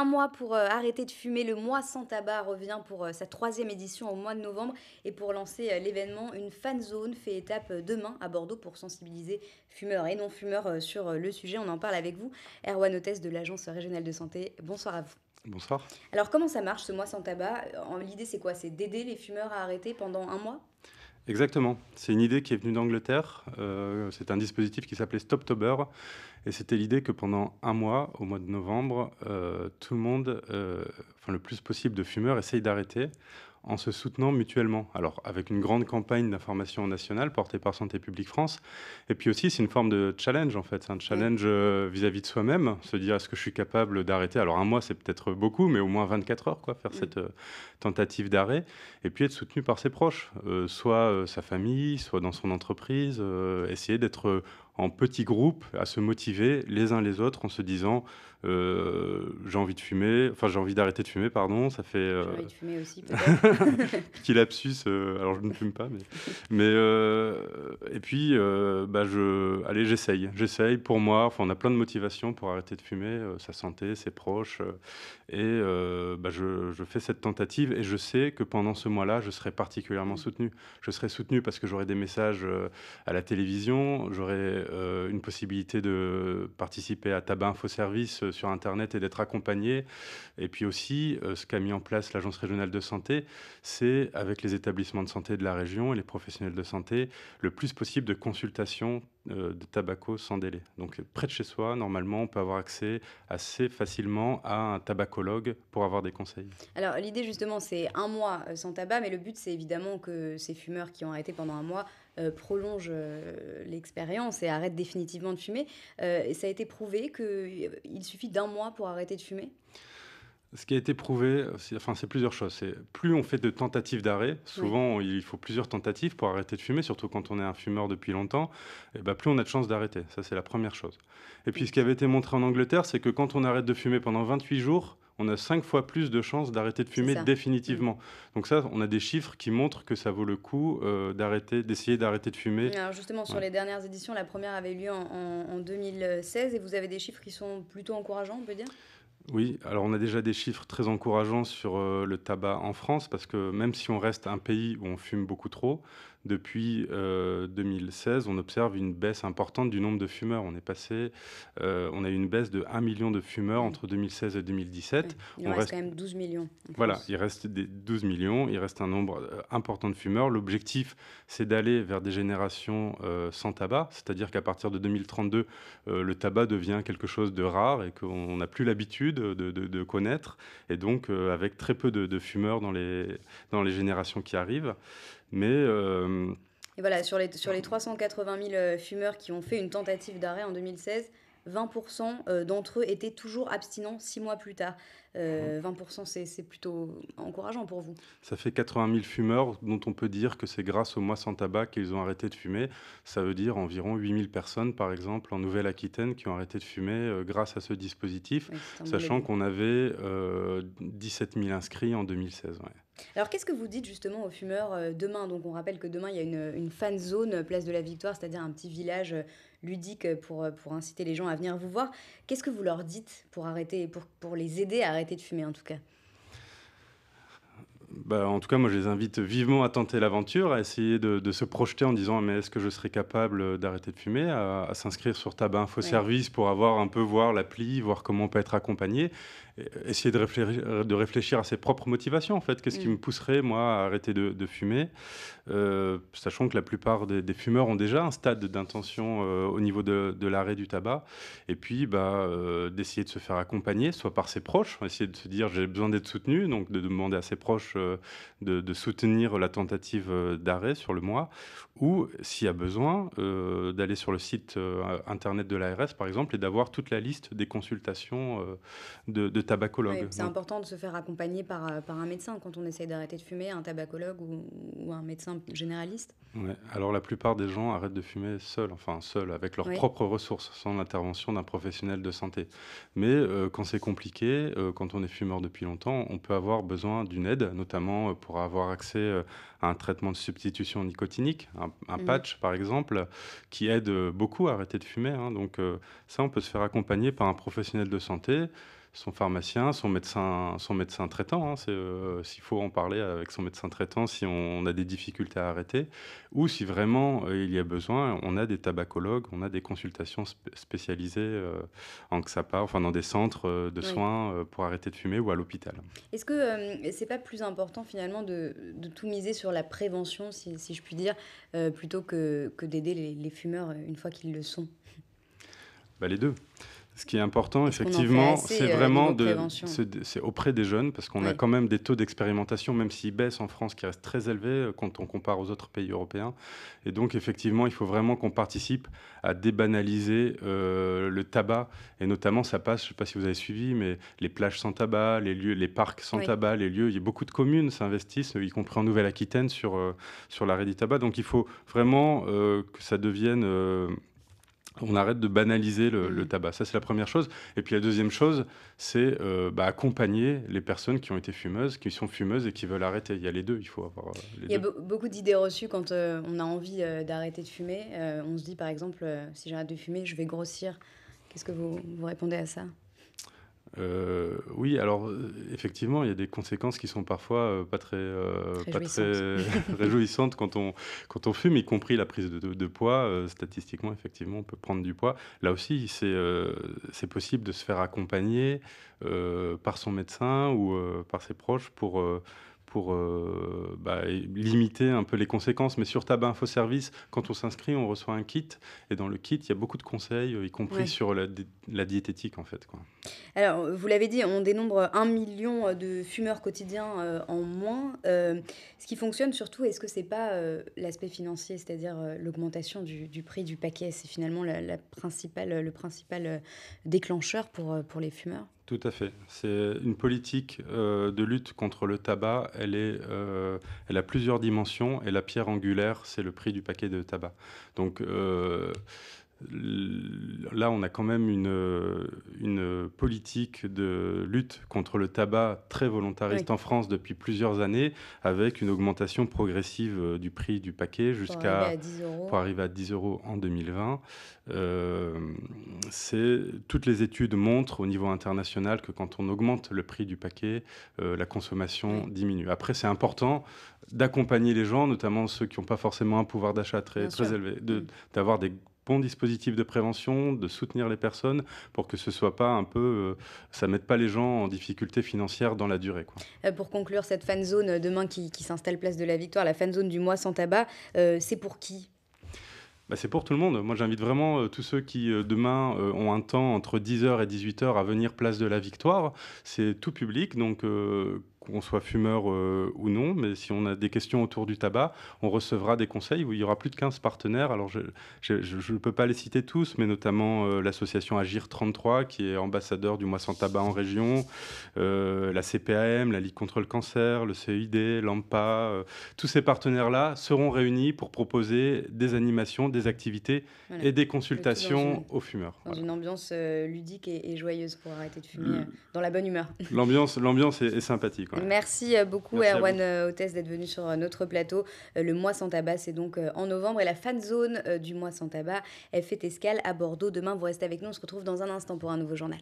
un mois pour euh, arrêter de fumer. Le mois sans tabac revient pour euh, sa troisième édition au mois de novembre. Et pour lancer euh, l'événement, une fan zone fait étape demain à Bordeaux pour sensibiliser fumeurs et non-fumeurs sur le sujet. On en parle avec vous. Erwan Hôtesse de l'Agence régionale de santé, bonsoir à vous. Bonsoir. Alors comment ça marche ce mois sans tabac L'idée c'est quoi C'est d'aider les fumeurs à arrêter pendant un mois Exactement. C'est une idée qui est venue d'Angleterre. Euh, c'est un dispositif qui s'appelait Stoptober. Et c'était l'idée que pendant un mois, au mois de novembre, euh, tout le monde, euh, enfin le plus possible de fumeurs, essaye d'arrêter en se soutenant mutuellement. Alors, avec une grande campagne d'information nationale portée par Santé publique France. Et puis aussi, c'est une forme de challenge, en fait. C'est un mm. challenge euh, vis-à-vis de soi-même, se dire est-ce que je suis capable d'arrêter Alors, un mois, c'est peut-être beaucoup, mais au moins 24 heures, quoi, faire mm. cette euh, tentative d'arrêt. Et puis être soutenu par ses proches, euh, soit sa famille, soit dans son entreprise, essayer d'être en petits groupes à se motiver les uns les autres en se disant euh, j'ai envie de fumer, enfin j'ai envie d'arrêter de fumer, pardon, ça fait... Euh, j'ai envie de fumer aussi, Petit lapsus, euh, alors je ne fume pas, mais... mais et puis, bah, je... allez, j'essaye, j'essaye pour moi, enfin on a plein de motivations pour arrêter de fumer, sa santé, ses proches, et bah, je, je, fais cette tentative et je sais que pendant ce mois-là, je serai particulièrement mmh. soutenu. Je serai soutenu parce que j'aurai des messages à la télévision, j'aurai euh, une possibilité de participer à Tabac Info Service euh, sur Internet et d'être accompagné. Et puis aussi, euh, ce qu'a mis en place l'Agence régionale de santé, c'est avec les établissements de santé de la région et les professionnels de santé, le plus possible de consultations de tabaco sans délai. Donc près de chez soi, normalement, on peut avoir accès assez facilement à un tabacologue pour avoir des conseils. Alors l'idée justement, c'est un mois sans tabac, mais le but, c'est évidemment que ces fumeurs qui ont arrêté pendant un mois euh, prolonge euh, l'expérience et arrête définitivement de fumer. et euh, ça a été prouvé qu'il suffit d'un mois pour arrêter de fumer ce qui a été prouvé, c'est, enfin, c'est plusieurs choses. C'est plus on fait de tentatives d'arrêt, souvent il faut plusieurs tentatives pour arrêter de fumer, surtout quand on est un fumeur depuis longtemps, et eh ben, plus on a de chances d'arrêter. Ça, c'est la première chose. Et puis, ce qui avait été montré en Angleterre, c'est que quand on arrête de fumer pendant 28 jours, on a cinq fois plus de chances d'arrêter de fumer définitivement. Mm. Donc ça, on a des chiffres qui montrent que ça vaut le coup euh, d'arrêter, d'essayer d'arrêter de fumer. justement, sur les dernières éditions, la première avait lieu en, 2016 et vous avez des chiffres qui sont plutôt encourageants, on peut dire oui, alors on a déjà des chiffres très encourageants sur euh, le tabac en France, parce que même si on reste un pays où on fume beaucoup trop, depuis 2016, euh, on observe une baisse importante du nombre de fumeurs. On est passé, euh, on a eu une baisse de 1 million de fumeurs entre 2016 et 2017. Il on reste, quand même 12 millions. Voilà, il reste des 12 millions, il reste un nombre euh, important de fumeurs. L'objectif, c'est d'aller vers des générations sans tabac, c'est-à-dire qu'à partir de 2032, le tabac devient quelque chose de rare et qu'on n'a plus l'habitude de, connaître, et donc avec très peu de, de fumeurs dans les, dans les générations qui arrivent. Mais. Euh, Et voilà, sur les, sur les 380 000 euh, fumeurs qui ont fait une tentative d'arrêt en 2016, 20% euh, d'entre eux étaient toujours abstinents six mois plus tard. 20%, mhm. c'est plutôt encourageant pour vous. Ça fait 80 000 fumeurs dont on peut dire que c'est grâce au mois sans tabac qu'ils ont arrêté de fumer. Ça veut dire environ 8 000 personnes, par exemple, en Nouvelle-Aquitaine, qui ont arrêté de fumer grâce à ce dispositif, sachant qu'on avait euh, 17 000 inscrits en 2016. Ouais. Alors qu'est-ce que vous dites justement aux fumeurs euh, demain Donc on rappelle que demain il y a une, une fan zone euh, place de la Victoire, c'est-à-dire un petit village euh, ludique pour, inciter les gens à venir vous voir. Qu'est-ce que vous leur dites pour arrêter, pour, pour les aider à arrêter de fumer en tout cas bah, en tout cas, moi, je les invite vivement à tenter l'aventure, à essayer de, se projeter en disant mais est-ce que je serais capable euh, d'arrêter de fumer, à, s'inscrire sur Tabac Info Service pour avoir un peu voir l'appli, voir comment on peut être accompagné, euh, essayer de réfléchir, à ses propres motivations en fait. Qu'est-ce qui mm. me pousserait moi à arrêter de, fumer, euh, sachant que la plupart des, fumeurs ont déjà un stade d'intention au niveau de, l'arrêt du tabac, et puis bah, d'essayer de se faire accompagner, soit par ses proches, essayer de se dire j'ai besoin d'être soutenu, donc de demander à ses proches de, soutenir la tentative euh, d'arrêt sur le mois, ou s'il y a besoin euh, d'aller sur le site euh, internet de l'ARS par exemple et d'avoir toute la liste des consultations de, tabacologues. c'est important de se faire accompagner par, par un médecin quand on essaye d'arrêter de fumer, un tabacologue ou, un médecin généraliste. Alors la plupart des gens arrêtent de fumer seuls, enfin seuls, avec leurs propres ressources, sans l'intervention d'un professionnel de santé. Mais quand c'est compliqué, quand on est fumeur depuis longtemps, on peut avoir besoin d'une aide, notamment euh, pour avoir accès euh, à un traitement de substitution nicotinique, un, mmh. patch par exemple, qui aide euh, beaucoup à arrêter de fumer. Hein. Donc ça, on peut se faire accompagner par un professionnel de santé son pharmacien, son médecin, son médecin traitant, hein, C'est euh, s'il faut en parler avec son médecin traitant, si on, a des difficultés à arrêter, ou si vraiment euh, il y a besoin, on a des tabacologues, on a des consultations spécialisées spécialisées euh, que en XAPA, enfin dans des centres de soins pour arrêter de fumer ou à l'hôpital. Est-ce que c'est pas plus important finalement de, tout miser sur la prévention, si, je puis dire, plutôt que, d'aider les, les, fumeurs une fois qu'ils le sont bah, Les deux. Ce qui est important, effectivement, c'est euh, vraiment de, c'est, auprès des jeunes, parce qu'on a quand même des taux d'expérimentation, même s'ils baissent en France, qui restent très élevés euh, quand on compare aux autres pays européens. Et donc, effectivement, il faut vraiment qu'on participe à débanaliser euh, le tabac. Et notamment, ça passe, je ne sais pas si vous avez suivi, mais les plages sans tabac, les, lieux, les parcs sans tabac, les lieux. Il y a beaucoup de communes s'investissent, y compris en Nouvelle-Aquitaine, sur, sur l'arrêt du tabac. Donc, il faut vraiment que ça devienne on arrête de banaliser le, mm. tabac. Ça, c'est la première chose. Et puis la deuxième chose, c'est euh, bah, accompagner les personnes qui ont été fumeuses, qui sont fumeuses et qui veulent arrêter. Il y a les deux, il faut avoir euh, les Il y a beaucoup d'idées reçues quand euh, on a envie d'arrêter de fumer. on se dit, par exemple, si j'arrête de fumer, je vais grossir. Qu'est-ce que vous répondez à ça euh, oui, alors euh, effectivement, il y a des conséquences qui sont parfois euh, pas très, réjouissantes. Pas très réjouissantes quand, on, quand on fume, y compris la prise de, de poids. statistiquement, effectivement, on peut prendre du poids. Là aussi, c'est possible de se faire accompagner par son médecin ou par ses proches pour pour euh, bah, limiter un peu les conséquences. Mais sur Tabac Info Service, quand on s'inscrit, on reçoit un kit. Et dans le kit, il y a beaucoup de conseils, euh, y compris sur la, diététique, en fait. Quoi. Alors, vous l'avez dit, on dénombre un million euh, de fumeurs quotidiens en moins. ce qui fonctionne surtout, est-ce que c'est pas l'aspect financier, c'est-à-dire l'augmentation du, prix du paquet C'est finalement la principale, le principal déclencheur pour, pour les fumeurs tout à fait. C'est une politique euh, de lutte contre le tabac. Elle, est, euh, elle a plusieurs dimensions et la pierre angulaire, c'est le prix du paquet de tabac. Donc, euh, là, on a quand même euh, une, politique de lutte contre le tabac très volontariste en France depuis plusieurs années, avec une augmentation progressive euh, du prix du paquet jusqu'à pour, arriver à 10 euros en 2020. Euh, toutes les études montrent au niveau international que quand on augmente le prix du paquet, la consommation diminue. Après, c'est important d'accompagner les gens, notamment ceux qui n'ont pas forcément un pouvoir d'achat très, élevé, mm. d'avoir des bon dispositif de prévention, de soutenir les personnes pour que ce soit pas un peu, euh, ça mette pas les gens en difficulté financière dans la durée. Euh, pour conclure cette fan zone euh, demain qui, s'installe place de la Victoire, la fan zone du mois sans tabac, c'est pour qui bah, c'est pour tout le monde. Moi, j'invite vraiment tous ceux qui, demain, ont un temps entre 10h et 18h à venir place de la Victoire. C'est tout public, donc qu'on soit fumeur euh, ou non, mais si on a des questions autour du tabac, on recevra des conseils où il y aura plus de 15 partenaires. Alors, je ne peux pas les citer tous, mais notamment euh, l'association Agir 33, qui est ambassadeur du mois sans tabac en région, euh, la CPAM, la Ligue contre le cancer, le CID, l'AMPA. tous ces partenaires-là seront réunis pour proposer des animations, des activités et des consultations aux fumeurs. Dans une ambiance ludique et, joyeuse pour arrêter de fumer, mm. dans la bonne humeur. L'ambiance l'ambiance est sympathique. Merci euh, beaucoup Erwan euh, Hôtesse d'être venu sur euh, notre plateau. Le mois sans tabac, c'est donc en novembre et la fan zone du mois sans tabac, elle fait escale à Bordeaux. Demain, vous restez avec nous, on se retrouve dans un instant pour un nouveau journal.